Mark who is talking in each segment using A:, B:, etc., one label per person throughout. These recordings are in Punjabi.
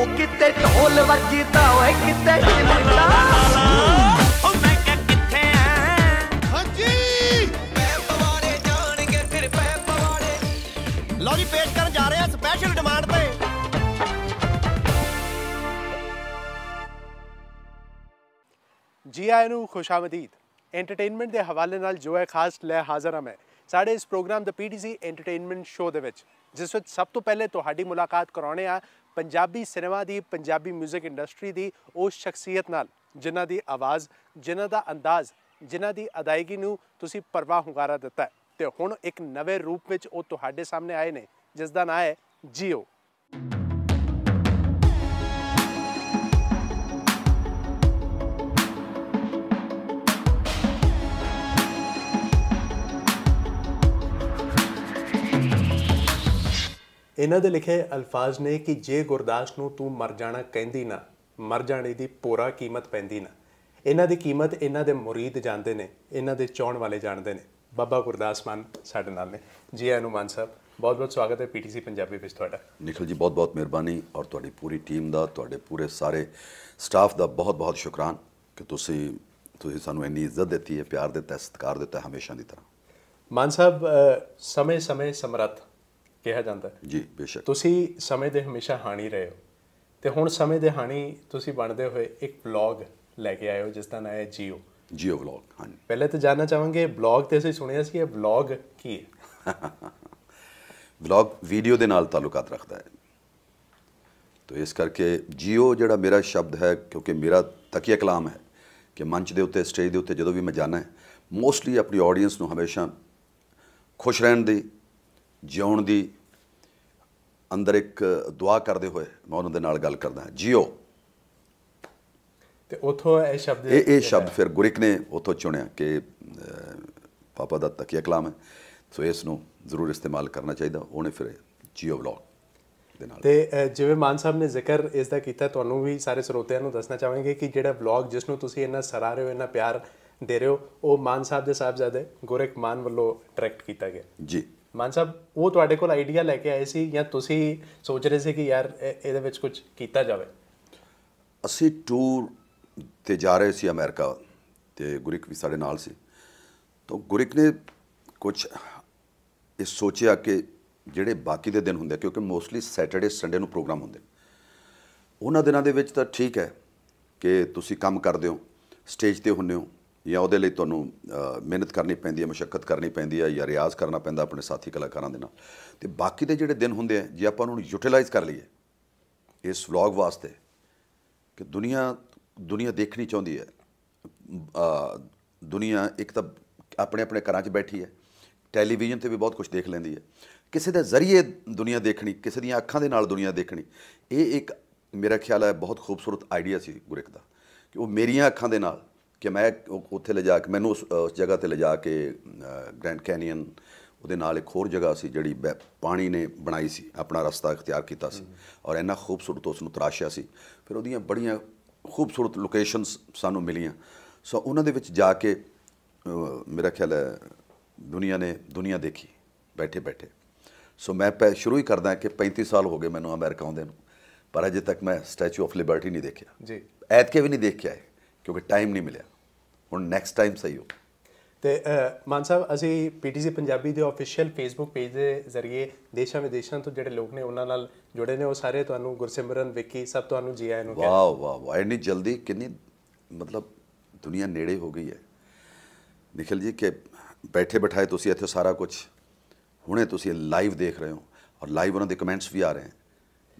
A: ਉਹ ਕਿਤੇ ਢੋਲ ਵੱਜਦਾ ਓਏ ਕਿਤੇ ਚਿੰਦਾ
B: ਜੀ ਕਰਨ ਜਾ ਰਹੇ ਆ ਸਪੈਸ਼ਲ ਡਿਮਾਂਡ ਤੇ
A: ਜੀ ਆਇਆਂ ਨੂੰ ਖੁਸ਼ਾਮਦੀਦ ਐਂਟਰਟੇਨਮੈਂਟ ਦੇ ਹਵਾਲੇ ਨਾਲ ਜੋ ਹੈ ਖਾਸ ਲੈ ਹਾਜ਼ਰ ਹਾਂ ਮੈਂ ਸਾਡੇ ਇਸ ਪ੍ਰੋਗਰਾਮ ਦਾ ਪੀਟੀਸੀ ਐਂਟਰਟੇਨਮੈਂਟ ਸ਼ੋਅ ਦੇ ਵਿੱਚ ਜਿਸ ਵਿੱਚ ਸਭ ਤੋਂ ਪਹਿਲੇ ਤੁਹਾਡੀ ਮੁਲਾਕਾਤ ਕਰਾਉਣੇ ਆ ਪੰਜਾਬੀ ਸਿਨੇਮਾ ਦੀ ਪੰਜਾਬੀ 뮤직 ਇੰਡਸਟਰੀ ਦੀ ਉਸ ਸ਼ਖਸੀਅਤ ਨਾਲ ਜਿਨ੍ਹਾਂ ਦੀ ਆਵਾਜ਼ ਜਿਨ੍ਹਾਂ ਦਾ ਅੰਦਾਜ਼ ਜਿਨ੍ਹਾਂ ਦੀ ਅਦਾਇਗੀ ਨੂੰ ਤੁਸੀਂ ਪਰਵਾਹ ਹੁਗਾਰਾ ਦਿੱਤਾ ਹੈ ਤੇ ਹੁਣ ਇੱਕ ਨਵੇਂ ਰੂਪ ਵਿੱਚ ਉਹ ਤੁਹਾਡੇ ਸਾਹਮਣੇ ਆਏ ਨੇ ਜਿਸ ਦਾ ਨਾਂ ਹੈ ਜੀਓ ਇਹਨਾਂ ਦੇ ਲਿਖੇ ਅਲਫਾਜ਼ ਨੇ ਕਿ ਜੇ ਗੁਰਦਾਸ ਨੂੰ ਤੂੰ ਮਰ ਜਾਣਾ ਕਹਿੰਦੀ ਨਾ ਮਰ ਜਾਣੇ ਦੀ ਪੂਰਾ ਕੀਮਤ ਪੈਂਦੀ ਨਾ ਇਹਨਾਂ ਦੀ ਕੀਮਤ ਇਹਨਾਂ ਦੇ ਮੁਰੀਦ ਜਾਣਦੇ ਨੇ ਇਹਨਾਂ ਦੇ ਚਾਹਣ ਵਾਲੇ ਜਾਣਦੇ ਨੇ ਬਾਬਾ ਗੁਰਦਾਸ ਮਾਨ ਸਾਡੇ ਨਾਲ ਨੇ ਜੀ ਆਇਆਂ ਨੂੰ ਮਾਨ ਸਾਹਿਬ ਬਹੁਤ ਬਹੁਤ ਸਵਾਗਤ ਹੈ ਪੀਟੀਸੀ ਪੰਜਾਬੀ ਵਿੱਚ ਤੁਹਾਡਾ
B: ਨikhil ਜੀ ਬਹੁਤ ਬਹੁਤ ਮਿਹਰਬਾਨੀ ਔਰ ਤੁਹਾਡੀ ਪੂਰੀ ਟੀਮ ਦਾ ਤੁਹਾਡੇ ਪੂਰੇ ਸਾਰੇ ਸਟਾਫ ਦਾ ਬਹੁਤ ਬਹੁਤ ਸ਼ੁਕਰਾਨ ਕਿ ਤੁਸੀਂ ਤੁਸੀਂ ਸਾਨੂੰ ਇੰਨੀ ਇੱਜ਼ਤ ਦਿੱਤੀ ਹੈ ਪਿਆਰ ਦਿੱਤਾ ਸਤਿਕਾਰ ਦਿੱਤਾ ਹਮੇਸ਼ਾ ਦੀ ਤਰ੍ਹਾਂ
A: ਮਾਨ ਸਾਹਿਬ ਸਮੇਂ ਸਮੇਂ ਸਮਰੱਥ ਕਿਹਾ ਜਾਂਦਾ ਜੀ ਬੇਸ਼ੱਕ ਤੁਸੀਂ ਸਮੇਂ ਦੇ ਹਮੇਸ਼ਾ ਹਾਣੀ ਰਹੇ ਹੋ ਤੇ ਹੁਣ ਸਮੇਂ ਦੇ ਹਾਣੀ ਤੁਸੀਂ ਬਣਦੇ ਹੋਏ ਇੱਕ ਵਲੌਗ ਲੈ ਕੇ ਆਏ ਹੋ ਜਿਸ ਦਾ ਨਾਮ ਹੈ ਜੀਓ
B: ਜੀਓ ਵਲੌਗ ਹਾਂ
A: ਪਹਿਲੇ ਤਾਂ ਜਾਨਣਾ ਚਾਹਾਂਗੇ ਵਲੌਗ ਤੇ ਅਸੀਂ ਸੁਣਿਆ ਸੀ ਇਹ ਵਲੌਗ ਕੀ ਹੈ
B: ਵਲੌਗ ਵੀਡੀਓ ਦੇ ਨਾਲ ਤਾਲੁਕਾਤ ਰੱਖਦਾ ਹੈ ਤੋ ਇਸ ਕਰਕੇ ਜੀਓ ਜਿਹੜਾ ਮੇਰਾ ਸ਼ਬਦ ਹੈ ਕਿਉਂਕਿ ਮੇਰਾ ਤਕੀਆ ਕਲਾਮ ਹੈ ਕਿ ਮੰਚ ਦੇ ਉੱਤੇ ਸਟੇਜ ਦੇ ਉੱਤੇ ਜਦੋਂ ਵੀ ਮੈਂ ਜਾਣਾ ਹੈ ਮੋਸਟਲੀ ਆਪਣੀ ਆਡੀਅנס ਨੂੰ ਹਮੇਸ਼ਾ ਖੁਸ਼ ਰਹਿਣ ਦੀ ਜਿਉਣ ਦੀ ਅੰਦਰ ਇੱਕ ਦੁਆ ਕਰਦੇ ਹੋਏ ਮੈਂ ਉਹਨਾਂ ਦੇ ਨਾਲ ਗੱਲ ਕਰਦਾ ਜਿਉ
A: ਤੇ ਉਥੋਂ ਇਹ ਸ਼ਬਦ ਇਹ ਇਹ
B: ਸ਼ਬਦ ਫਿਰ ਗੁਰਿਕ ਨੇ ਉਥੋਂ ਚੁਣਿਆ ਕਿ ਪਾਪਾ ਦਾ ਤਕੀਆ ਕਲਾਮ ਹੈ ਸੋ ਇਸ ਨੂੰ ਜ਼ਰੂਰ ਇਸਤੇਮਾਲ ਕਰਨਾ ਚਾਹੀਦਾ ਉਹਨੇ ਫਿਰ ਜਿਉ ਵਲੌਗ
A: ਦੇ ਨਾਲ ਤੇ ਜਿਵੇਂ ਮਾਨ ਸਾਹਿਬ ਨੇ ਜ਼ਿਕਰ ਇਸ ਦਾ ਕੀਤਾ ਤੁਹਾਨੂੰ ਵੀ ਸਾਰੇ ਸਰੋਤਿਆਂ ਨੂੰ ਦੱਸਣਾ ਚਾਹਾਂਗੇ ਕਿ ਜਿਹੜਾ ਵਲੌਗ ਜਿਸ ਨੂੰ ਤੁਸੀਂ ਇੰਨਾ ਸਰਾਹ ਰਹੇ ਹੋ ਇੰਨਾ ਪਿਆਰ ਦੇ ਰਹੇ ਹੋ ਉਹ ਮਾਨ ਸਾਹਿਬ ਦੇ ਸਾਹਿਬਜ਼ਾਦੇ ਗੁਰਿਕ ਮਾਨ ਵੱਲੋਂ ਡਾਇਰੈਕਟ ਕੀਤਾ ਗਿਆ ਜੀ ਮਾਨ ਸਾਹਿਬ ਉਹ ਤੁਹਾਡੇ ਕੋਲ ਆਈਡੀਆ ਲੈ ਕੇ ਆਏ ਸੀ ਜਾਂ ਤੁਸੀਂ ਸੋਚ ਰਹੇ ਸੀ ਕਿ ਯਾਰ ਇਹਦੇ ਵਿੱਚ ਕੁਝ ਕੀਤਾ ਜਾਵੇ
B: ਅਸੀਂ ਟੂਰ ਤੇ ਜਾ ਰਹੇ ਸੀ ਅਮਰੀਕਾ ਤੇ ਗੁਰਿਕ ਵੀ ਸਾਡੇ ਨਾਲ ਸੀ ਤਾਂ ਗੁਰਿਕ ਨੇ ਕੁਝ ਇਹ ਸੋਚਿਆ ਕਿ ਜਿਹੜੇ ਬਾਕੀ ਦੇ ਦਿਨ ਹੁੰਦੇ ਕਿਉਂਕਿ ਮੋਸਟਲੀ ਸੈਟਰਡੇ ਸੰਡੇ ਨੂੰ ਪ੍ਰੋਗਰਾਮ ਹੁੰਦੇ ਉਹਨਾਂ ਦਿਨਾਂ ਦੇ ਵਿੱਚ ਤਾਂ ਠੀਕ ਹੈ ਕਿ ਤੁਸੀਂ ਕੰਮ ਕਰਦੇ ਹੋ ਸਟੇਜ ਤੇ ਹੁੰਨੇ ਹੋ ਜਾਂ ਉਹਦੇ ਲਈ ਤੁਹਾਨੂੰ ਮਿਹਨਤ ਕਰਨੀ ਪੈਂਦੀ ਹੈ ਮੁਸ਼ਕਲ ਕਰਨੀ ਪੈਂਦੀ ਹੈ ਜਾਂ ਰਿਆਜ਼ ਕਰਨਾ ਪੈਂਦਾ ਆਪਣੇ ਸਾਥੀ ਕਲਾਕਾਰਾਂ ਦੇ ਨਾਲ ਤੇ ਬਾਕੀ ਦੇ ਜਿਹੜੇ ਦਿਨ ਹੁੰਦੇ ਆ ਜੇ ਆਪਾਂ ਉਹਨੂੰ ਯੂਟਿਲਾਈਜ਼ ਕਰ ਲਈਏ ਇਸ ਵਲੌਗ ਵਾਸਤੇ ਕਿ ਦੁਨੀਆ ਦੁਨੀਆ ਦੇਖਣੀ ਚਾਹੁੰਦੀ ਹੈ ਦੁਨੀਆ ਇੱਕ ਤਾਂ ਆਪਣੇ ਆਪਣੇ ਘਰਾਂ 'ਚ ਬੈਠੀ ਹੈ ਟੈਲੀਵਿਜ਼ਨ ਤੇ ਵੀ ਬਹੁਤ ਕੁਝ ਦੇਖ ਲੈਂਦੀ ਹੈ ਕਿਸੇ ਦੇ ਜ਼ਰੀਏ ਦੁਨੀਆ ਦੇਖਣੀ ਕਿਸੇ ਦੀਆਂ ਅੱਖਾਂ ਦੇ ਨਾਲ ਦੁਨੀਆ ਦੇਖਣੀ ਇਹ ਇੱਕ ਮੇਰਾ ਖਿਆਲ ਹੈ ਬਹੁਤ ਖੂਬਸੂਰਤ ਆਈਡੀਆ ਸੀ ਗੁਰੇਕ ਦਾ ਕਿ ਉਹ ਮੇਰੀਆਂ ਅੱਖਾਂ ਦੇ ਨਾਲ ਕਿ ਮੈਂ ਉੱਥੇ ਲਿਜਾ ਕੇ ਮੈਨੂੰ ਉਸ ਜਗ੍ਹਾ ਤੇ ਲਿਜਾ ਕੇ ਗ੍ਰੈਂਡ ਕੈਨੀਅਨ ਉਹਦੇ ਨਾਲ ਇੱਕ ਹੋਰ ਜਗ੍ਹਾ ਸੀ ਜਿਹੜੀ ਪਾਣੀ ਨੇ ਬਣਾਈ ਸੀ ਆਪਣਾ ਰਸਤਾ ਇਖਤਿਆਰ ਕੀਤਾ ਸੀ ਔਰ ਇੰਨਾ ਖੂਬਸੂਰਤ ਉਸ ਨੂੰ ਤਰਾਸ਼ਿਆ ਸੀ ਫਿਰ ਉਹਦੀਆਂ ਬੜੀਆਂ ਖੂਬਸੂਰਤ ਲੋਕੇਸ਼ਨਸ ਸਾਨੂੰ ਮਿਲੀਆਂ ਸੋ ਉਹਨਾਂ ਦੇ ਵਿੱਚ ਜਾ ਕੇ ਮੇਰਾ ਖਿਆਲ ਹੈ ਦੁਨੀਆ ਨੇ ਦੁਨੀਆ ਦੇਖੀ ਬੈਠੇ ਬੈਠੇ ਸੋ ਮੈਂ ਪਹਿ ਸ਼ੁਰੂ ਹੀ ਕਰਦਾ ਕਿ 35 ਸਾਲ ਹੋ ਗਏ ਮੈਨੂੰ ਅਮਰੀਕਾ ਆਉਂਦੇ ਨੂੰ ਪਰ ਅਜੇ ਤੱਕ ਮੈਂ ਸਟੈਚੂ ਆਫ ਲਿਬਰਟੀ ਨਹੀਂ ਦੇਖਿਆ ਜੀ ਐਤਕੇ ਵੀ ਨਹੀਂ ਦੇਖਿਆ ਹੈ ਕਿਉਂਕਿ ਟਾਈਮ ਨਹੀਂ ਮਿਲਿਆ ਹੁਣ ਨੈਕਸਟ ਟਾਈਮ ਸਹੀ ਹੋ
A: ਤੇ ਮਾਨ ਸਾਹਿਬ ਅਸੀਂ ਪੀਟੀਸੀ ਪੰਜਾਬੀ ਦੇ ਅਫੀਸ਼ੀਅਲ ਫੇਸਬੁੱਕ ਪੇਜ ਦੇ ਜ਼ਰੀਏ ਦੇਸ਼ਾਂ ਵਿਦੇਸ਼ਾਂ ਤੋਂ ਜਿਹੜੇ ਲੋਕ ਨੇ ਉਹਨਾਂ ਨਾਲ ਜੁੜੇ ਨੇ ਉਹ ਸਾਰੇ ਤੁਹਾਨੂੰ ਗੁਰਸਿਮਰਨ ਵਿੱਕੀ ਸਭ ਤੁਹਾਨੂੰ ਜੀ ਆਇਆਂ ਨੂੰ ਕਹਿੰਦੇ ਵਾਹ ਵਾਹ
B: ਵਾਹ ਇੰਨੀ ਜਲਦੀ ਕਿੰਨੀ ਮਤਲਬ ਦੁਨੀਆ ਨੇੜੇ ਹੋ ਗਈ ਹੈ ਨikhil ਜੀ ਕਿ ਬੈਠੇ ਬਿਠਾਏ ਤੁਸੀਂ ਇੱਥੇ ਸਾਰਾ ਕੁਝ ਹੁਣੇ ਤੁਸੀਂ ਲਾਈਵ ਦੇਖ ਰਹੇ ਹੋ ਔਰ ਲਾਈਵ ਉਹਨਾਂ ਦੇ ਕਮੈਂਟਸ ਵੀ ਆ ਰਹੇ ਹਨ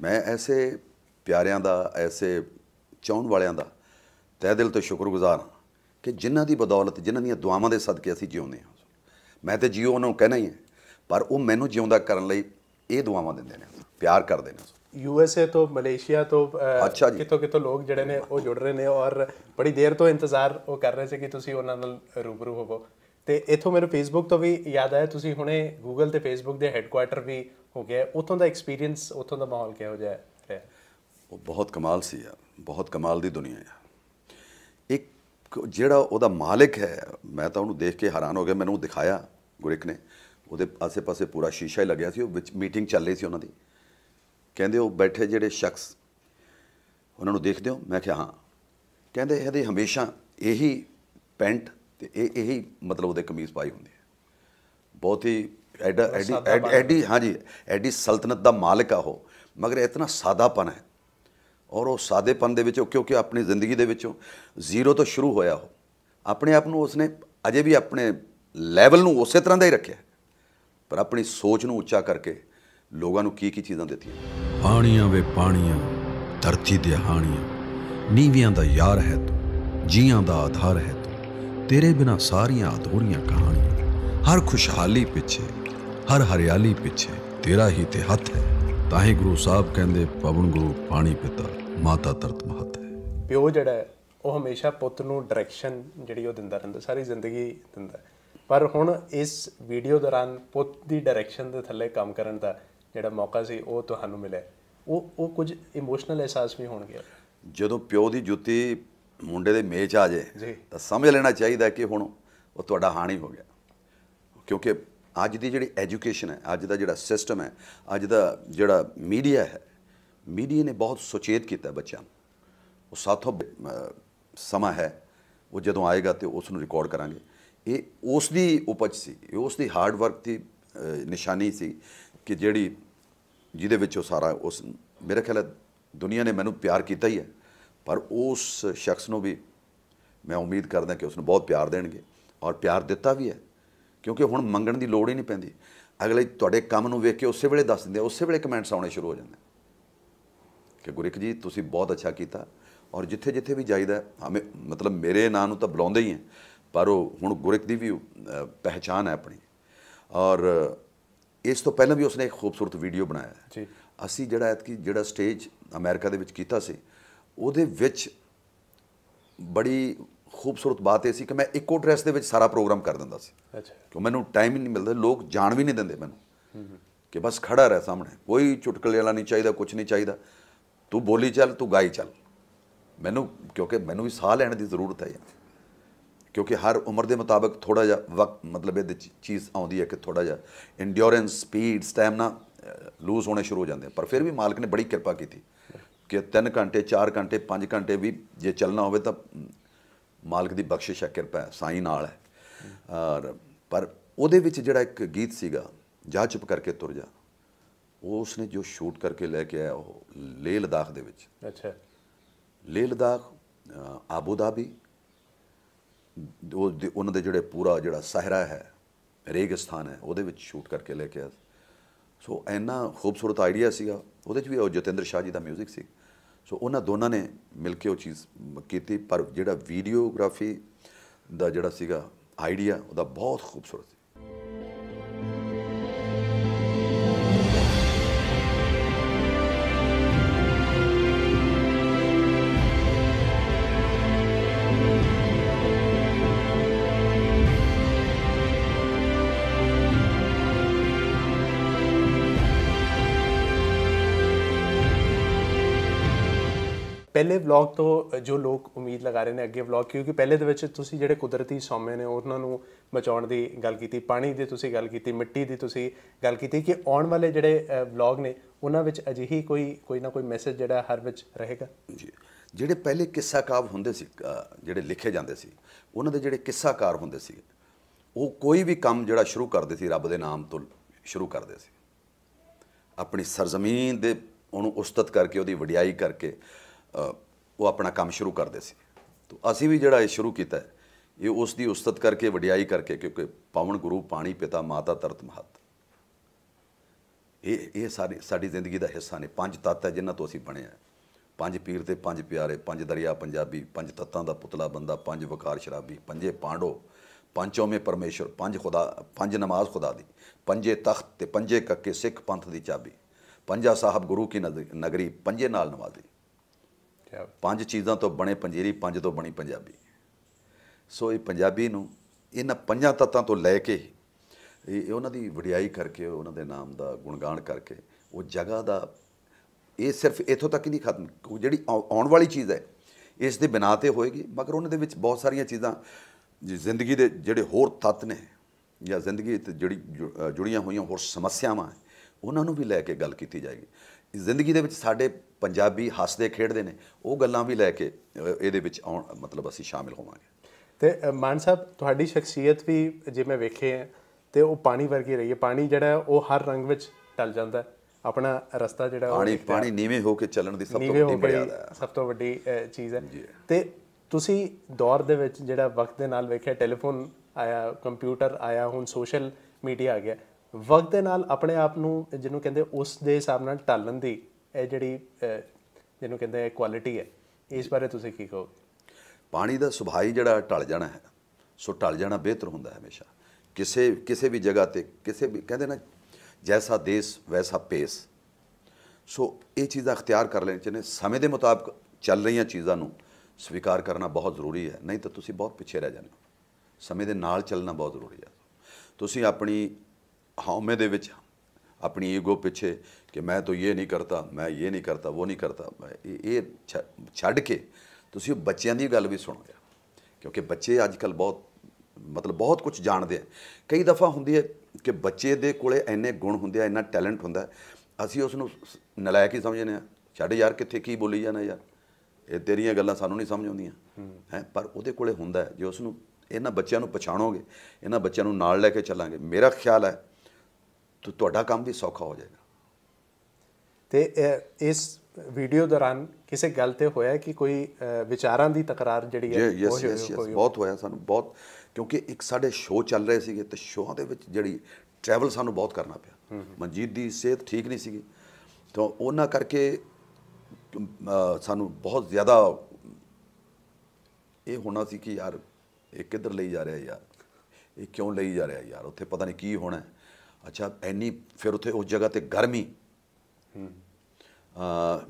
B: ਮੈਂ ਐਸੇ ਪਿਆਰਿਆਂ ਦਾ ਐਸੇ ਚਾਹਣ ਵਾਲਿਆਂ ਦਾ ਤਹਿ ਦਿਲ ਤੋਂ ਸ਼ੁਕਰਗੁਜ਼ਾਰ ਹਾਂ ਕਿ ਜਿਨ੍ਹਾਂ ਦੀ ਬਦੌਲਤ ਜਿਨ੍ਹਾਂ ਦੀਆਂ ਦੁਆਵਾਂ ਦੇ ਸਦਕੇ ਅਸੀਂ ਜਿਉਂਦੇ ਹਾਂ ਮੈਂ ਤੇ ਜੀਓ ਉਹਨਾਂ ਨੂੰ ਕਹਿਣਾ ਹੀ ਹੈ ਪਰ ਉਹ ਮੈਨੂੰ ਜਿਉਂਦਾ ਕਰਨ ਲਈ ਇਹ ਦੁਆਵਾਂ ਦਿੰਦੇ ਨੇ ਪਿਆਰ ਕਰਦੇ ਨੇ
A: ਯੂਐਸਏ ਤੋਂ ਮਲੇਸ਼ੀਆ ਤੋਂ ਕਿਤੋਂ ਕਿਤੋਂ ਲੋਕ ਜਿਹੜੇ ਨੇ ਉਹ ਜੁੜ ਰਹੇ ਨੇ ਔਰ ਬੜੀ ਦੇਰ ਤੋਂ ਇੰਤਜ਼ਾਰ ਉਹ ਕਰ ਰਹੇ ਸੀ ਕਿ ਤੁਸੀਂ ਉਹਨਾਂ ਨਾਲ ਰੂਬਰੂ ਹੋਵੋ ਤੇ ਇਥੋਂ ਮੈਨੂੰ ਫੇਸਬੁੱਕ ਤੋਂ ਵੀ ਯਾਦ ਆਇਆ ਤੁਸੀਂ ਹੁਣੇ ਗੂਗਲ ਤੇ ਫੇਸਬੁੱਕ ਦੇ ਹੈੱਡਕੁਆਰਟਰ ਵੀ ਹੋ ਗਿਆ ਉਥੋਂ ਦਾ ਐਕਸਪੀਰੀਅੰਸ ਉਥੋਂ ਦਾ ਮਾਹੌਲ ਕਿਹੋ ਜਿਹਾ ਹੈ
B: ਉਹ ਬਹੁਤ ਕਮਾਲ ਸੀ ਯਾਰ ਬਹੁਤ ਕਮਾਲ ਦੀ ਦੁਨੀਆ ਹੈ ਇੱਕ ਜਿਹੜਾ ਉਹਦਾ ਮਾਲਕ ਹੈ ਮੈਂ ਤਾਂ ਉਹਨੂੰ ਦੇਖ ਕੇ ਹੈਰਾਨ ਹੋ ਗਿਆ ਮੈਨੂੰ ਦਿਖਾਇਆ ਗੁਰਿਕ ਨੇ ਉਹਦੇ ਆਸੇ-ਪਾਸੇ ਪੂਰਾ ਸ਼ੀਸ਼ਾ ਹੀ ਲੱਗਿਆ ਸੀ ਉਹ ਵਿੱਚ ਮੀਟਿੰਗ ਚੱਲ ਰਹੀ ਸੀ ਉਹਨਾਂ ਦੀ ਕਹਿੰਦੇ ਉਹ ਬੈਠੇ ਜਿਹੜੇ ਸ਼ਖਸ ਉਹਨਾਂ ਨੂੰ ਦੇਖਦੇ ਹਾਂ ਮੈਂ ਕਿਹਾ ਹਾਂ ਕਹਿੰਦੇ ਇਹਦੇ ਹਮੇਸ਼ਾ ਇਹੀ ਪੈਂਟ ਤੇ ਇਹ ਇਹੀ ਮਤਲਬ ਉਹਦੇ ਕਮੀਜ਼ ਪਾਈ ਹੁੰਦੀ ਹੈ ਬਹੁਤ ਹੀ ਐਡਾ ਐਡੀ ਐਡੀ ਹਾਂਜੀ ਐਡੀ ਸਲਤਨਤ ਦਾ ਮਾਲਕ ਆ ਉਹ ਮਗਰ ਇਤਨਾ ਸਾਦਾਪਨ ਹੈ ਔਰ ਉਹ ਸਾਦੇਪਨ ਦੇ ਵਿੱਚ ਕਿਉਂਕਿ ਆਪਣੀ ਜ਼ਿੰਦਗੀ ਦੇ ਵਿੱਚੋਂ ਜ਼ੀਰੋ ਤੋਂ ਸ਼ੁਰੂ ਹੋਇਆ ਉਹ ਆਪਣੇ ਆਪ ਨੂੰ ਉਸਨੇ ਅਜੇ ਵੀ ਆਪਣੇ ਲੈਵਲ ਨੂੰ ਉਸੇ ਤਰ੍ਹਾਂ ਦਾ ਹੀ ਰੱਖਿਆ ਪਰ ਆਪਣੀ ਸੋਚ ਨੂੰ ਉੱਚਾ ਕਰਕੇ ਲੋਕਾਂ ਨੂੰ ਕੀ ਕੀ ਚੀਜ਼ਾਂ ਦਿੱਤੀਆਂ ਪਾਣੀਆਂ ਵੇ ਪਾਣੀਆਂ ਧਰਤੀ ਦੇ ਹਾਣੀਆਂ ਨੀਵਿਆਂ ਦਾ ਯਾਰ ਹੈ ਤੂੰ ਜੀਆਂ ਦਾ ਆਧਾਰ ਹੈ ਤੂੰ ਤੇਰੇ ਬਿਨਾ ਸਾਰੀਆਂ ਅਧੂਰੀਆਂ ਕਹਾਣੀਆਂ ਹਰ ਖੁਸ਼ਹਾਲੀ ਪਿੱਛੇ ਹਰ ਹਰਿਆਲੀ ਪਿੱਛੇ ਤੇਰਾ ਹੀ ਤੇ ਹੱਥ ਹੈ ਤਾਂ ਹੀ ਗੁਰੂ ਸਾਹਿਬ ਕਹਿੰਦੇ ਪਵਨ ਗੁਰੂ ਪਾਣੀ ਪਿਤਾ ਮਾਤਾ ਤਰਤ ਮਹਤ ਹੈ
A: ਪਿਓ ਜਿਹੜਾ ਉਹ ਹਮੇਸ਼ਾ ਪੁੱਤ ਨੂੰ ਡਾਇਰੈਕਸ਼ਨ ਜਿਹੜੀ ਉਹ ਦਿੰਦਾ ਰਹਿੰਦਾ ਸਾਰੀ ਜ਼ਿੰਦਗੀ ਦਿੰਦਾ ਪਰ ਹੁਣ ਇਸ ਵੀਡੀਓ ਦੌਰਾਨ ਪੁੱਤ ਦੀ ਡਾਇਰੈਕਸ਼ਨ ਦੇ ਥੱਲੇ ਕੰਮ ਕਰਨ ਦਾ ਜਿਹੜਾ ਮੌਕਾ ਸੀ ਉਹ ਤੁਹਾਨੂੰ ਮਿਲਿਆ ਉਹ ਉਹ ਕੁਝ ਇਮੋਸ਼ਨਲ ਅਹਿਸਾਸ ਵੀ ਹੋਣਗੇ
B: ਜਦੋਂ ਪਿਓ ਦੀ ਜੁੱਤੀ ਮੁੰਡੇ ਦੇ ਮੇਚ ਆ ਜਾਏ ਤਾਂ ਸਮਝ ਲੈਣਾ ਚਾਹੀਦਾ ਕਿ ਹੁਣ ਉਹ ਤੁਹਾਡਾ ਹਾਣੀ ਹੋ ਗਿਆ ਕਿਉਂਕਿ ਅੱਜ ਦੀ ਜਿਹੜੀ ਐਜੂਕੇਸ਼ਨ ਹੈ ਅੱਜ ਦਾ ਜਿਹੜਾ ਸਿਸਟਮ ਹੈ ਅੱਜ ਦਾ ਜਿਹੜਾ ਮੀਡੀਆ ਹੈ ਮੀਡੀਆ ਨੇ ਬਹੁਤ ਸੁਚੇਤ ਕੀਤਾ ਬੱਚਿਆਂ ਨੂੰ ਉਹ ਸਾਥੋਂ ਸਮਾਂ ਹੈ ਉਹ ਜਦੋਂ ਆਏਗਾ ਤੇ ਉਸ ਨੂੰ ਰਿਕਾਰਡ ਕਰਾਂਗੇ ਇਹ ਉਸ ਦੀ ਉਪਜ ਸੀ ਇਹ ਉਸ ਦੀ ਹਾਰਡ ਵਰਕ ਦੀ ਨਿਸ਼ਾਨੀ ਸੀ ਕਿ ਜਿਹੜੀ ਜਿਹਦੇ ਵਿੱਚ ਉਹ ਸਾਰਾ ਉਸ ਮੇਰੇ ਖਿਆਲ ਦੁਨੀਆ ਨੇ ਮੈਨੂੰ ਪਿਆਰ ਕੀਤਾ ਹੀ ਹੈ ਪਰ ਉਸ ਸ਼ਖਸ ਨੂੰ ਵੀ ਮੈਂ ਉਮੀਦ ਕਰਦਾ ਕਿ ਉਸ ਨੂੰ ਬਹੁਤ ਪਿਆਰ ਦੇਣਗੇ ਔਰ ਪਿਆਰ ਦਿੱਤਾ ਵੀ ਹੈ ਕਿਉਂਕਿ ਹੁਣ ਮੰਗਣ ਦੀ ਲੋੜ ਹੀ ਨਹੀਂ ਪੈਂਦੀ ਅਗਲੇ ਤੁਹਾਡੇ ਕੰਮ ਨੂੰ ਵੇਖ ਕੇ ਉਸੇ ਵੇਲੇ ਦੱਸ ਦਿੰਦੇ ਉਸੇ ਵੇਲੇ ਕਮੈਂਟਸ ਆਉਣੇ ਸ਼ੁਰੂ ਹੋ ਜਾਂਦੇ ਕਿ ਗੁਰਿਕ ਜੀ ਤੁਸੀਂ ਬਹੁਤ ਅੱਛਾ ਕੀਤਾ ਔਰ ਜਿੱਥੇ ਜਿੱਥੇ ਵੀ ਜਾਈਦਾ ਹਮੇ ਮਤਲਬ ਮੇਰੇ ਨਾਂ ਨੂੰ ਤਾਂ ਬੁਲਾਉਂਦੇ ਹੀ ਹੈ ਪਰ ਉਹ ਹੁਣ ਗੁਰਿਕ ਦੀ ਵੀ ਪਹਿਚਾਨ ਹੈ ਆਪਣੀ ਔਰ ਇਸ ਤੋਂ ਪਹਿਲਾਂ ਵੀ ਉਸਨੇ ਇੱਕ ਖੂਬਸੂਰਤ ਵੀਡੀਓ ਬਣਾਇਆ ਜੀ ਅਸੀਂ ਜਿਹੜਾ ਐਤਕੀ ਜਿਹੜਾ ਸਟੇਜ ਅਮਰੀਕਾ ਦੇ ਵਿੱਚ ਕੀਤਾ ਸੀ ਉਹਦੇ ਵਿੱਚ ਬੜੀ ਖੂਬਸੂਰਤ ਬਾਤ ਇਹ ਸੀ ਕਿ ਮੈਂ ਇੱਕੋ ਡਰੈਸ ਦੇ ਵਿੱਚ ਸਾਰਾ ਪ੍ਰੋਗਰਾਮ ਕਰ ਦਿੰਦਾ ਸੀ ਅੱਛਾ ਕਿਉਂ ਮੈਨੂੰ ਟਾਈਮ ਹੀ ਨਹੀਂ ਮਿਲਦਾ ਲੋਕ ਜਾਣ ਵੀ ਨਹੀਂ ਦਿੰਦੇ
A: ਮੈਨੂੰ
B: ਕਿ ਬਸ ਖੜਾ ਰਹਿ ਸਾਹਮਣੇ ਕੋਈ ਚੁਟਕਲੇ ਵਾਲਾ ਨਹੀਂ ਚਾਹੀਦਾ ਕੁਝ ਨਹੀਂ ਚਾਹੀਦਾ ਤੂੰ ਬੋਲੀ ਚੱਲ ਤੂੰ ਗਾਈ ਚੱਲ ਮੈਨੂੰ ਕਿਉਂਕਿ ਮੈਨੂੰ ਵੀ ਸਾਹ ਲੈਣ ਦੀ ਜ਼ਰੂਰਤ ਹੈ ਕਿਉਂਕਿ ਹਰ ਉਮਰ ਦੇ ਮੁਤਾਬਕ ਥੋੜਾ ਜਿਹਾ ਵਕਤ ਮਤਲਬ ਇਹ ਚੀਜ਼ ਆਉਂਦੀ ਹੈ ਕਿ ਥੋੜਾ ਜਿਹਾ ਇੰਡਿਓਰੈਂਸ ਸਪੀਡ ਸਟੈਮਨਾ ਲੂਜ਼ ਹੋਣੇ ਸ਼ੁਰੂ ਹੋ ਜਾਂਦੇ ਪਰ ਫਿਰ ਵੀ ਮਾਲਕ ਨੇ ਬੜੀ ਕਿਰਪਾ ਕੀਤੀ ਕਿ 3 ਘੰਟੇ 4 ਘੰਟੇ 5 ਘੰਟੇ ਵੀ ਜੇ ਚੱਲਣਾ ਹੋਵੇ ਤਾਂ ਮਾਲਕ ਦੀ ਬਖਸ਼ਿਸ਼ ਹੈ ਕਿਰਪਾ ਸਾਈ ਨਾਲ ਹੈ ਔਰ ਪਰ ਉਹਦੇ ਵਿੱਚ ਜਿਹੜਾ ਇੱਕ ਗੀਤ ਸੀਗਾ ਜਾ ਚੁੱਪ ਕਰਕੇ ਤੁਰ ਜਾ ਉਸ ਨੇ ਜੋ ਸ਼ੂਟ ਕਰਕੇ ਲੈ ਕੇ ਆਇਆ ਉਹ ਲੇਹ ਲਦਾਖ ਦੇ ਵਿੱਚ ਅੱਛਾ ਲੇਹ ਲਦਾਖ ਆਬੂ ਧਾਬੀ ਉਹਨਾਂ ਦੇ ਜਿਹੜੇ ਪੂਰਾ ਜਿਹੜਾ ਸਹਰਾ ਹੈ ਰੇਗਿਸਤਾਨ ਹੈ ਉਹਦੇ ਵਿੱਚ ਸ਼ੂਟ ਕਰਕੇ ਲੈ ਕੇ ਆਇਆ ਸੋ ਐਨਾ ਖੂਬਸੂਰਤ ਆਈਡੀਆ ਸੀਗਾ ਉਹਦੇ ਵਿੱਚ ਵੀ ਉਹ ਜਤਿੰਦਰ ਸ਼ਾਹ ਜੀ ਦਾ 뮤직 ਸੀ ਸੋ ਉਹਨਾਂ ਦੋਨਾਂ ਨੇ ਮਿਲ ਕੇ ਉਹ ਚੀਜ਼ ਕੀਤੀ ਪਰ ਜਿਹੜਾ ਵੀਡੀਓਗ੍ਰਾਫੀ ਦਾ ਜਿਹੜਾ ਸੀਗਾ ਆਈਡੀਆ ਉਹਦਾ ਬਹੁਤ ਖੂਬਸੂਰਤ ਸੀ
A: ਪਹਿਲੇ ਵਲੌਗ ਤੋਂ ਜੋ ਲੋਕ ਉਮੀਦ ਲਗਾ ਰਹੇ ਨੇ ਅੱਗੇ ਵਲੌਗ ਕਿਉਂਕਿ ਪਹਿਲੇ ਦੇ ਵਿੱਚ ਤੁਸੀਂ ਜਿਹੜੇ ਕੁਦਰਤੀ ਸੌਮੇ ਨੇ ਉਹਨਾਂ ਨੂੰ ਬਚਾਉਣ ਦੀ ਗੱਲ ਕੀਤੀ ਪਾਣੀ ਦੀ ਤੁਸੀਂ ਗੱਲ ਕੀਤੀ ਮਿੱਟੀ ਦੀ ਤੁਸੀਂ ਗੱਲ ਕੀਤੀ ਕਿ ਆਉਣ ਵਾਲੇ ਜਿਹੜੇ ਵਲੌਗ ਨੇ ਉਹਨਾਂ ਵਿੱਚ ਅਜਿਹੀ ਕੋਈ ਕੋਈ ਨਾ ਕੋਈ ਮੈਸੇਜ ਜਿਹੜਾ ਹਰ ਵਿੱਚ
B: ਰਹੇਗਾ ਜੀ ਜਿਹੜੇ ਪਹਿਲੇ ਕਿੱਸਾ ਕਾਵ ਹੁੰਦੇ ਸੀ ਜਿਹੜੇ ਲਿਖੇ ਜਾਂਦੇ ਸੀ ਉਹਨਾਂ ਦੇ ਜਿਹੜੇ ਕਿੱਸਾਕਾਰ ਹੁੰਦੇ ਸੀ ਉਹ ਕੋਈ ਵੀ ਕੰਮ ਜਿਹੜਾ ਸ਼ੁਰੂ ਕਰਦੇ ਸੀ ਰੱਬ ਦੇ ਨਾਮ ਤੋਂ ਸ਼ੁਰੂ ਕਰਦੇ ਸੀ ਆਪਣੀ ਸਰਜ਼ਮੀਨ ਦੇ ਉਹਨੂੰ ਉਸਤਤ ਕਰਕੇ ਉਹਦੀ ਵਡਿਆਈ ਕਰਕੇ ਉਹ ਆਪਣਾ ਕੰਮ ਸ਼ੁਰੂ ਕਰਦੇ ਸੀ ਤੋ ਅਸੀਂ ਵੀ ਜਿਹੜਾ ਇਹ ਸ਼ੁਰੂ ਕੀਤਾ ਇਹ ਉਸ ਦੀ ਉਸਤਤ ਕਰਕੇ ਵਡਿਆਈ ਕਰਕੇ ਕਿਉਂਕਿ ਪਾਵਨ ਗੁਰੂ ਪਾਣੀ ਪਿਤਾ ਮਾਤਾ ਤਰਤ ਮਹਤ ਇਹ ਇਹ ਸਾਡੀ ਸਾਡੀ ਜ਼ਿੰਦਗੀ ਦਾ ਹਿੱਸਾ ਨੇ ਪੰਜ ਤੱਤ ਹੈ ਜਿਨ੍ਹਾਂ ਤੋਂ ਅਸੀਂ ਬਣੇ ਆ ਪੰਜ ਪੀਰ ਤੇ ਪੰਜ ਪਿਆਰੇ ਪੰਜ ਦਰਿਆ ਪੰਜਾਬੀ ਪੰਜ ਤੱਤਾਂ ਦਾ ਪੁਤਲਾ ਬੰਦਾ ਪੰਜ ਵਕਾਰ ਸ਼ਰਾਬੀ ਪੰਜੇ ਪਾਂਡੋ ਮੇ ਪਰਮੇਸ਼ਰ ਪੰਜ ਖੁਦਾ ਪੰਜ ਨਮਾਜ਼ ਖੁਦਾ ਦੀ ਪੰਜੇ ਤਖਤ ਤੇ ਪੰਜੇ ਕੱਕੇ ਸਿੱਖ ਪੰਥ ਦੀ ਚਾਬੀ ਪੰਜਾ ਸਾਹਿਬ ਗੁਰੂ ਕੀ ਨਗਰੀ ਪੰਜੇ ਨਾਲ ਨਵਾਜ਼ੀ ਪੰਜ ਚੀਜ਼ਾਂ ਤੋਂ ਬਣੇ ਪੰਜੀਰੀ ਪੰਜ ਤੋਂ ਬਣੀ ਪੰਜਾਬੀ ਸੋ ਇਹ ਪੰਜਾਬੀ ਨੂੰ ਇਹਨਾਂ ਪੰਜਾਂ ਤੱਤਾਂ ਤੋਂ ਲੈ ਕੇ ਇਹ ਉਹਨਾਂ ਦੀ ਵਡਿਆਈ ਕਰਕੇ ਉਹਨਾਂ ਦੇ ਨਾਮ ਦਾ ਗੁਣਗਾਨ ਕਰਕੇ ਉਹ ਜਗ੍ਹਾ ਦਾ ਇਹ ਸਿਰਫ ਇਥੋਂ ਤੱਕ ਹੀ ਨਹੀਂ ਖਤਮ ਜਿਹੜੀ ਆਉਣ ਵਾਲੀ ਚੀਜ਼ ਹੈ ਇਸ ਦੇ ਬਿਨਾ ਤੇ ਹੋਏਗੀ ਮਗਰ ਉਹਨਾਂ ਦੇ ਵਿੱਚ ਬਹੁਤ ਸਾਰੀਆਂ ਚੀਜ਼ਾਂ ਜ਼ਿੰਦਗੀ ਦੇ ਜਿਹੜੇ ਹੋਰ ਤੱਤ ਨੇ ਜਾਂ ਜ਼ਿੰਦਗੀ ਤੇ ਜਿਹੜੀ ਜੁੜੀਆਂ ਹੋਈਆਂ ਹੋਰ ਸਮੱਸਿਆਵਾਂ ਉਹਨਾਂ ਨੂੰ ਵੀ ਲੈ ਕੇ ਗੱਲ ਕੀਤੀ ਜਾਏਗੀ ਜ਼ਿੰਦਗੀ ਦੇ ਵਿੱਚ ਸਾਡੇ ਪੰਜਾਬੀ ਹੱਸਦੇ ਖੇਡਦੇ ਨੇ ਉਹ ਗੱਲਾਂ ਵੀ ਲੈ ਕੇ ਇਹਦੇ ਵਿੱਚ ਆਉਣ ਮਤਲਬ ਅਸੀਂ ਸ਼ਾਮਿਲ ਹੋਵਾਂਗੇ
A: ਤੇ ਮਾਨ ਸਾਹਿਬ ਤੁਹਾਡੀ ਸ਼ਖਸੀਅਤ ਵੀ ਜੇ ਮੈਂ ਵੇਖੇ ਹੈ ਤੇ ਉਹ ਪਾਣੀ ਵਰਗੀ ਰਹੀ ਹੈ ਪਾਣੀ ਜਿਹੜਾ ਉਹ ਹਰ ਰੰਗ ਵਿੱਚ ਟਲ ਜਾਂਦਾ ਆਪਣਾ ਰਸਤਾ ਜਿਹੜਾ ਪਾਣੀ ਪਾਣੀ
B: ਨੀਵੇਂ ਹੋ ਕੇ ਚੱਲਣ ਦੀ ਸਭ ਤੋਂ ਵੱਡੀ ਮਰਿਆਦਾ ਹੈ
A: ਸਭ ਤੋਂ ਵੱਡੀ ਚੀਜ਼ ਹੈ ਤੇ ਤੁਸੀਂ ਦੌਰ ਦੇ ਵਿੱਚ ਜਿਹੜਾ ਵਕਤ ਦੇ ਨਾਲ ਵੇਖਿਆ ਟੈਲੀਫੋਨ ਆਇਆ ਕੰਪਿਊਟਰ ਆਇਆ ਹੁਣ ਸੋਸ਼ਲ ਮੀਡੀਆ ਆ ਗਿਆ ਵਕਤ ਦੇ ਨਾਲ ਆਪਣੇ ਆਪ ਨੂੰ ਜਿਹਨੂੰ ਕਹਿੰਦੇ ਉਸ ਦੇ ਹਿਸਾਬ ਨਾਲ ਟਾਲਣ ਦੀ ਇਹ ਜਿਹੜੀ ਜਿਹਨੂੰ ਕਹਿੰਦੇ ਕੁਆਲਿਟੀ ਹੈ ਇਸ ਬਾਰੇ ਤੁਸੀਂ ਕੀ ਕਹੋ
B: ਪਾਣੀ ਦਾ ਸੁਭਾਈ ਜਿਹੜਾ ਟਲ ਜਾਣਾ ਹੈ ਸੋ ਟਲ ਜਾਣਾ ਬਿਹਤਰ ਹੁੰਦਾ ਹੈ ਹਮੇਸ਼ਾ ਕਿਸੇ ਕਿਸੇ ਵੀ ਜਗ੍ਹਾ ਤੇ ਕਿਸੇ ਵੀ ਕਹਿੰਦੇ ਨਾ ਜੈਸਾ ਦੇਸ਼ ਵੈਸਾ ਪੇਸ ਸੋ ਇਹ ਚੀਜ਼ਾਂ ਅਖਤਿਆਰ ਕਰ ਚਾਹੀਦੇ ਨੇ ਸਮੇਂ ਦੇ ਮੁਤਾਬਕ ਚੱਲ ਰਹੀਆਂ ਚੀਜ਼ਾਂ ਨੂੰ ਸਵੀਕਾਰ ਕਰਨਾ ਬਹੁਤ ਜ਼ਰੂਰੀ ਹੈ ਨਹੀਂ ਤਾਂ ਤੁਸੀਂ ਬਹੁਤ ਪਿੱਛੇ ਰਹਿ ਜਾਣਾ ਸਮੇਂ ਦੇ ਨਾਲ ਚੱਲਣਾ ਬਹੁਤ ਜ਼ਰੂਰੀ ਹੈ ਤੁਸੀਂ ਆਪਣੀ ਹਉਮੈ ਦੇ ਵਿੱਚ ਆਪਣੀ ਈਗੋ ਪਿੱਛੇ ਕਿ ਮੈਂ ਤਾਂ ਇਹ ਨਹੀਂ ਕਰਦਾ ਮੈਂ ਇਹ ਨਹੀਂ ਕਰਦਾ ਉਹ ਨਹੀਂ ਕਰਦਾ ਇਹ ਛੱਡ ਕੇ ਤੁਸੀਂ ਬੱਚਿਆਂ ਦੀ ਗੱਲ ਵੀ ਸੁਣੋ ਕਿਉਂਕਿ ਬੱਚੇ ਅੱਜ ਕੱਲ ਬਹੁਤ ਮਤਲਬ ਬਹੁਤ ਕੁਝ ਜਾਣਦੇ ਆ ਕਈ ਦਫਾ ਹੁੰਦੀ ਹੈ ਕਿ ਬੱਚੇ ਦੇ ਕੋਲੇ ਐਨੇ ਗੁਣ ਹੁੰਦੇ ਆ ਇੰਨਾ ਟੈਲੈਂਟ ਹੁੰਦਾ ਅਸੀਂ ਉਸ ਨੂੰ ਨਲਾਇਕ ਹੀ ਸਮਝਨੇ ਆ ਛੱਡ ਯਾਰ ਕਿੱਥੇ ਕੀ ਬੋਲੀ ਜਾਣਾ ਯਾਰ ਇਹ ਤੇਰੀਆਂ ਗੱਲਾਂ ਸਾਨੂੰ ਨਹੀਂ ਸਮਝ ਆਉਂਦੀਆਂ ਹੈ ਪਰ ਉਹਦੇ ਕੋਲੇ ਹੁੰਦਾ ਜੇ ਉਸ ਨੂੰ ਇਹਨਾਂ ਬੱਚਿਆਂ ਨੂੰ ਪਛਾਣੋਗੇ ਇਹਨਾਂ ਬੱਚਿਆਂ ਨੂੰ ਨਾਲ ਲੈ ਕੇ ਚੱਲਾਂਗੇ ਮੇਰਾ ਖਿਆਲ ਹੈ ਤਾਂ ਤੁਹਾਡਾ ਕੰਮ ਵੀ ਸੌਖਾ ਹੋ ਜਾਏਗਾ
A: ਤੇ ਇਸ ਵੀਡੀਓ ਦੌਰਾਨ ਕਿਸੇ ਗੱਲ ਤੇ ਹੋਇਆ ਕਿ ਕੋਈ ਵਿਚਾਰਾਂ ਦੀ ਤਕਰਾਰ ਜਿਹੜੀ ਹੈ ਉਹ ਹੋਈ ਬਹੁਤ
B: ਹੋਇਆ ਸਾਨੂੰ ਬਹੁਤ ਕਿਉਂਕਿ ਇੱਕ ਸਾਡੇ ਸ਼ੋਅ ਚੱਲ ਰਹੇ ਸੀਗੇ ਤੇ ਸ਼ੋਅ ਦੇ ਵਿੱਚ ਜਿਹੜੀ ਟਰੈਵਲ ਸਾਨੂੰ ਬਹੁਤ ਕਰਨਾ ਪਿਆ ਮਨਜੀਤ ਦੀ ਸਿਹਤ ਠੀਕ ਨਹੀਂ ਸੀਗੀ ਤਾਂ ਉਹਨਾਂ ਕਰਕੇ ਸਾਨੂੰ ਬਹੁਤ ਜ਼ਿਆਦਾ ਇਹ ਹੋਣਾ ਸੀ ਕਿ ਯਾਰ ਇਹ ਕਿੱਧਰ ਲਈ ਜਾ ਰਿਹਾ ਯਾਰ ਇਹ ਕਿਉਂ ਲਈ ਜਾ ਰਿਹਾ ਯਾਰ ਉੱਥੇ ਪਤਾ ਨਹੀਂ ਕੀ ਹੋਣਾ ਅੱਛਾ ਐਨੀ ਫਿਰ ਉੱਥੇ ਉਸ ਜਗ੍ਹਾ ਤੇ ਗਰਮੀ ਹਮ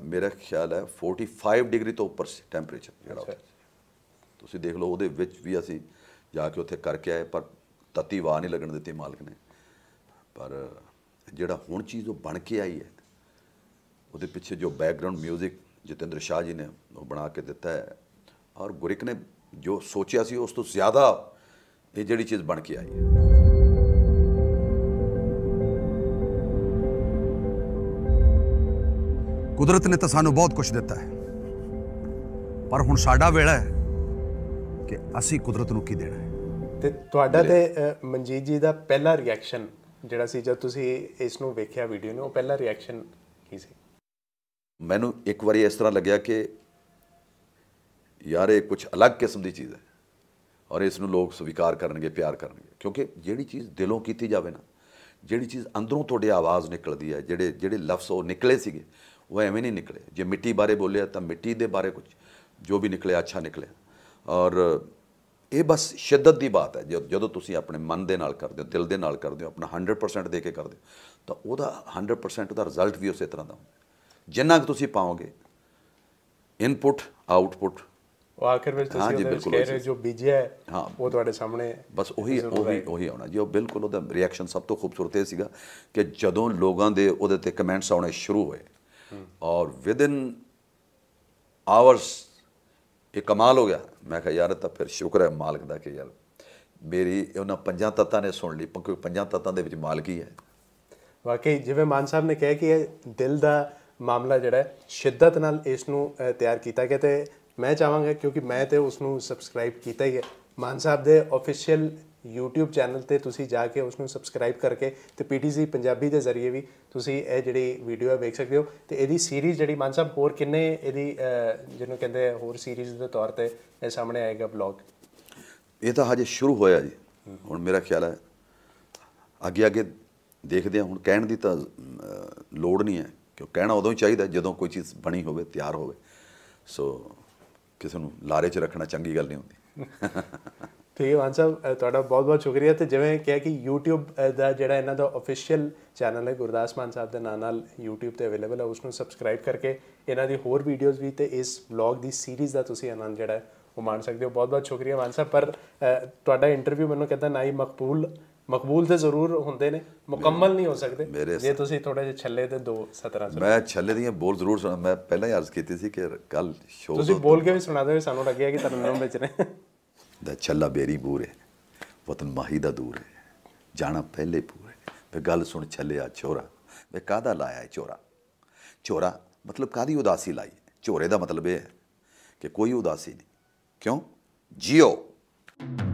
B: ਮੇਰਾ ਖਿਆਲ ਹੈ 45 ਡਿਗਰੀ ਤੋਂ ਉੱਪਰ ਸੀ ਟੈਂਪਰੇਚਰ ਜਿਹੜਾ ਤੁਸੀਂ ਦੇਖ ਲਓ ਉਹਦੇ ਵਿੱਚ ਵੀ ਅਸੀਂ ਜਾ ਕੇ ਉੱਥੇ ਕਰਕੇ ਆਏ ਪਰ ਤਤੀ ਵਾ ਨਹੀਂ ਲੱਗਣ ਦਿੱਤੀ ਮਾਲਕ ਨੇ ਪਰ ਜਿਹੜਾ ਹੁਣ ਚੀਜ਼ ਉਹ ਬਣ ਕੇ ਆਈ ਹੈ ਉਹਦੇ ਪਿੱਛੇ ਜੋ ਬੈਕਗ੍ਰਾਉਂਡ 뮤직 ਜਤਿੰਦਰ ਸ਼ਾਹ ਜੀ ਨੇ ਉਹ ਬਣਾ ਕੇ ਦਿੱਤਾ ਹੈ ਔਰ ਗੁਰਿਕ ਨੇ ਜੋ ਸੋਚਿਆ ਸੀ ਉਸ ਤੋਂ ਜ਼ਿਆਦਾ ਇਹ ਜਿਹੜੀ ਚੀਜ਼ ਬਣ ਕੇ ਆਈ ਹੈ ਕੁਦਰਤ ਨੇ ਤਾਂ ਸਾਨੂੰ ਬਹੁਤ ਕੁਝ ਦਿੱਤਾ ਹੈ ਪਰ ਹੁਣ ਸਾਡਾ ਵੇਲਾ ਹੈ ਕਿ ਅਸੀਂ ਕੁਦਰਤ ਨੂੰ ਕੀ ਦੇਣਾ ਹੈ ਤੇ ਤੁਹਾਡਾ ਤੇ
A: ਮਨਜੀਤ ਜੀ ਦਾ ਪਹਿਲਾ ਰਿਐਕਸ਼ਨ ਜਿਹੜਾ ਸੀ ਜਦ ਤੁਸੀਂ ਇਸ ਨੂੰ ਵੇਖਿਆ ਵੀਡੀਓ ਨੂੰ ਉਹ ਪਹਿਲਾ ਰਿਐਕਸ਼ਨ ਕੀ ਸੀ
B: ਮੈਨੂੰ ਇੱਕ ਵਾਰੀ ਇਸ ਤਰ੍ਹਾਂ ਲੱਗਿਆ ਕਿ ਯਾਰ ਇਹ ਕੁਝ ਅਲੱਗ ਕਿਸਮ ਦੀ ਚੀਜ਼ ਹੈ ਔਰ ਇਸ ਨੂੰ ਲੋਕ ਸਵੀਕਾਰ ਕਰਨਗੇ ਪਿਆਰ ਕਰਨਗੇ ਕਿਉਂਕਿ ਜਿਹੜੀ ਚੀਜ਼ ਦਿਲੋਂ ਕੀਤੀ ਜਾਵੇ ਨਾ ਜਿਹੜੀ ਚੀਜ਼ ਅੰਦਰੋਂ ਤੁਹਾਡੇ ਆਵਾਜ਼ ਨਿਕਲਦੀ ਹੈ ਜਿਹੜੇ ਜਿਹੜੇ ਲਫ਼ਜ਼ ਉਹ ਨਿਕਲੇ ਸੀਗੇ ਉਹ ਐਵੇਂ ਨਹੀਂ ਨਿਕਲੇ ਜੇ ਮਿੱਟੀ ਬਾਰੇ ਬੋਲਿਆ ਤਾਂ ਮਿੱਟੀ ਦੇ ਬਾਰੇ ਕੁਝ ਜੋ ਵੀ ਨਿਕਲੇ ਅੱਛਾ ਨਿਕਲੇ ਔਰ ਇਹ ਬਸ ਸ਼ਿੱਦਤ ਦੀ ਬਾਤ ਹੈ ਜਦੋਂ ਤੁਸੀਂ ਆਪਣੇ ਮਨ ਦੇ ਨਾਲ ਕਰਦੇ ਹੋ ਦਿਲ ਦੇ ਨਾਲ ਕਰਦੇ ਹੋ ਆਪਣਾ 100% ਦੇ ਕੇ ਕਰਦੇ ਹੋ ਤਾਂ ਉਹਦਾ 100% ਉਹਦਾ ਰਿਜ਼ਲਟ ਵੀ ਉਸੇ ਤਰ੍ਹਾਂ ਦਾ ਹੁੰਦਾ ਜਿੰਨਾ ਕਿ ਤੁਸੀਂ ਪਾਓਗੇ ਇਨਪੁਟ ਆਊਟਪੁਟ ਉਹ ਆਖਿਰ ਵਿੱਚ ਤੁਸੀਂ ਉਹਦੇ ਕਹਿ ਰਹੇ ਜੋ ਬੀਜਿਆ ਹਾਂ
A: ਉਹ ਤੁਹਾਡੇ ਸਾਹਮਣੇ ਬਸ ਉਹੀ ਉਹੀ
B: ਉਹੀ ਆਉਣਾ ਜੀ ਉਹ ਬਿਲਕੁਲ ਉਹਦਾ ਰਿਐਕਸ਼ਨ ਸਭ ਤੋਂ ਖੂਬਸੂਰਤ ਇਹ ਸੀਗਾ ਕਿ ਜਦੋਂ ਲੋਕਾਂ ਦੇ ਉਹਦੇ ਤੇ ਕਮੈਂਟਸ ਆਉਣੇ ਸ਼ੁਰੂ ਹੋਏ और विद इन ਆਵਰਸ ਇਹ ਕਮਾਲ ਹੋ ਗਿਆ ਮੈਂ ਕਿਹਾ ਯਾਰ ਤਾਂ ਫਿਰ ਸ਼ੁਕਰ ਹੈ ਮਾਲਕ ਦਾ ਕਿ ਯਾਰ ਮੇਰੀ ਉਹਨਾਂ ਪੰਜਾਂ ਤੱਤਾਂ ਨੇ ਸੁਣ ਲਈ ਕਿਉਂਕਿ ਪੰਜਾਂ ਤੱਤਾਂ ਦੇ ਵਿੱਚ ਮਾਲਕ ਹੀ ਹੈ
A: ਵਾਕਈ ਜਿਵੇਂ ਮਾਨ ਸਾਹਿਬ ਨੇ ਕਿਹਾ ਕਿ ਇਹ ਦਿਲ ਦਾ ਮਾਮਲਾ ਜਿਹੜਾ ਸ਼ਿੱਦਤ ਨਾਲ ਇਸ ਨੂੰ ਤਿਆਰ ਕੀਤਾ ਗਿਆ ਤੇ ਮੈਂ ਚਾਹਾਂਗਾ ਕਿਉਂਕਿ ਮੈਂ ਤੇ ਉਸ ਨੂੰ ਸਬਸਕ੍ਰਾਈਬ ਕੀਤਾ ਹੀ ਹੈ ਮਾਨ ਸਾਹਿਬ ਦੇ ਅਫੀਸ਼ੀਅਲ YouTube ਚੈਨਲ ਤੇ ਤੁਸੀਂ ਜਾ ਕੇ ਉਸ ਨੂੰ ਸਬਸਕ੍ਰਾਈਬ ਕਰਕੇ ਤੇ PTC ਪੰਜਾਬੀ ਦੇ ਜ਼ਰੀਏ ਵੀ ਤੁਸੀਂ ਇਹ ਜਿਹੜੀ ਵੀਡੀਓ ਹੈ ਵੇਖ ਸਕਦੇ ਹੋ ਤੇ ਇਹਦੀ ਸੀਰੀਜ਼ ਜਿਹੜੀ ਮਾਨ ਸਾਹਿਬ ਹੋਰ ਕਿੰਨੇ ਇਹਦੀ ਜਿਹਨੂੰ ਕਹਿੰਦੇ ਹੋਰ ਸੀਰੀਜ਼ ਦੇ ਤੌਰ ਤੇ ਇਹ ਸਾਹਮਣੇ ਆਏਗਾ ਬਲੌਗ
B: ਇਹ ਤਾਂ ਹਜੇ ਸ਼ੁਰੂ ਹੋਇਆ ਜੀ ਹੁਣ ਮੇਰਾ ਖਿਆਲ ਹੈ ਅੱਗੇ ਅੱਗੇ ਦੇਖਦੇ ਹਾਂ ਹੁਣ ਕਹਿਣ ਦੀ ਤਾਂ ਲੋੜ ਨਹੀਂ ਹੈ ਕਿਉਂ ਕਹਿਣਾ ਉਦੋਂ ਹੀ ਚਾਹੀਦਾ ਜਦੋਂ ਕੋਈ ਚੀਜ਼ ਬਣੀ ਹੋਵੇ ਤਿਆਰ ਹੋਵੇ ਸੋ ਕਿਸੇ ਨੂੰ ਲਾਰੇ 'ਚ ਰੱਖਣਾ ਚੰਗੀ ਗੱਲ ਨਹੀਂ
A: ਹੁੰਦੀ ਤੇ ਮਾਨ ਸਾਹਿਬ ਤੁਹਾਡਾ ਬਹੁਤ ਬਹੁਤ ਸ਼ੁਕਰੀਆ ਤੇ ਜਿਵੇਂ ਕਿਹਾ ਕਿ YouTube ਦਾ ਜਿਹੜਾ ਇਹਨਾਂ ਦਾ ਅਫੀਸ਼ੀਅਲ ਚੈਨਲ ਹੈ ਗੁਰਦਾਸ ਮਾਨ ਸਾਹਿਬ ਦੇ ਨਾਂ ਨਾਲ YouTube ਤੇ ਅਵੇਲੇਬਲ ਹੈ ਉਸ ਨੂੰ ਸਬਸਕ੍ਰਾਈਬ ਕਰਕੇ ਇਹਨਾਂ ਦੀ ਹੋਰ ਵੀਡੀਓਜ਼ ਵੀ ਤੇ ਇਸ ਵਲੌਗ ਦੀ ਸੀਰੀਜ਼ ਦਾ ਤੁਸੀਂ ਆਨੰਦ ਜਿਹੜਾ ਉਹ ਮਾਣ ਸਕਦੇ ਹੋ ਬਹੁਤ ਬਹੁਤ ਸ਼ੁਕਰੀਆ ਮਾਨ ਸਾਹਿਬ ਪਰ ਤੁਹਾਡਾ ਇੰਟਰਵਿਊ ਮੈਨੂੰ ਕਹਿੰਦਾ ਹੀ ਮਕਬੂਲ ਮਕਬੂਲ ਤੇ ਜ਼ਰੂਰ ਹੁੰਦੇ ਨੇ ਮੁਕੰਮਲ ਨਹੀਂ ਹੋ ਸਕਦੇ ਜੇ ਤੁਸੀਂ ਥੋੜੇ ਜਿਹਾ ਛੱਲੇ ਤੇ ਦੋ 17 ਸੁਣਾ ਮੈਂ
B: ਛੱਲੇ ਦੀਆਂ ਬੋਲ ਜ਼ਰੂਰ ਸੁਣਾ ਮੈਂ ਪਹਿਲਾਂ ਹੀ ਅਰਜ਼ ਕੀਤੀ ਸੀ ਕਿ ਕੱਲ ਸ਼ੋਅ ਤੁਸੀਂ
A: ਬੋਲ ਕੇ ਵੀ ਸੁਣਾ ਦੇ ਸਾਨੂੰ ਲੱਗਿਆ ਕਿ ਤੁਹਾਨੂੰ ਵਿੱਚ ਨੇ
B: ਦਾ ਛੱਲਾ ਬੇਰੀ ਬੂਰ ਹੈ ਵਤਨ ਮਾਹੀ ਦਾ ਦੂਰ ਹੈ ਜਾਣਾ ਪਹਿਲੇ ਪੂਰੇ ਹੈ ਵੇ ਗੱਲ ਸੁਣ ਛੱਲਿਆ ਚੋਰਾ ਵੇ ਕਾਦਾ ਲਾਇਆ ਹੈ ਚੋਰਾ ਚੋਰਾ ਮਤਲਬ ਕਾਦੀ ਉਦਾਸੀ ਲਾਈ ਚੋਰੇ ਦਾ ਮਤਲਬ ਇਹ ਹੈ ਕਿ ਕੋਈ ਉਦਾਸੀ ਨਹੀਂ ਕਿਉਂ ਜਿਓ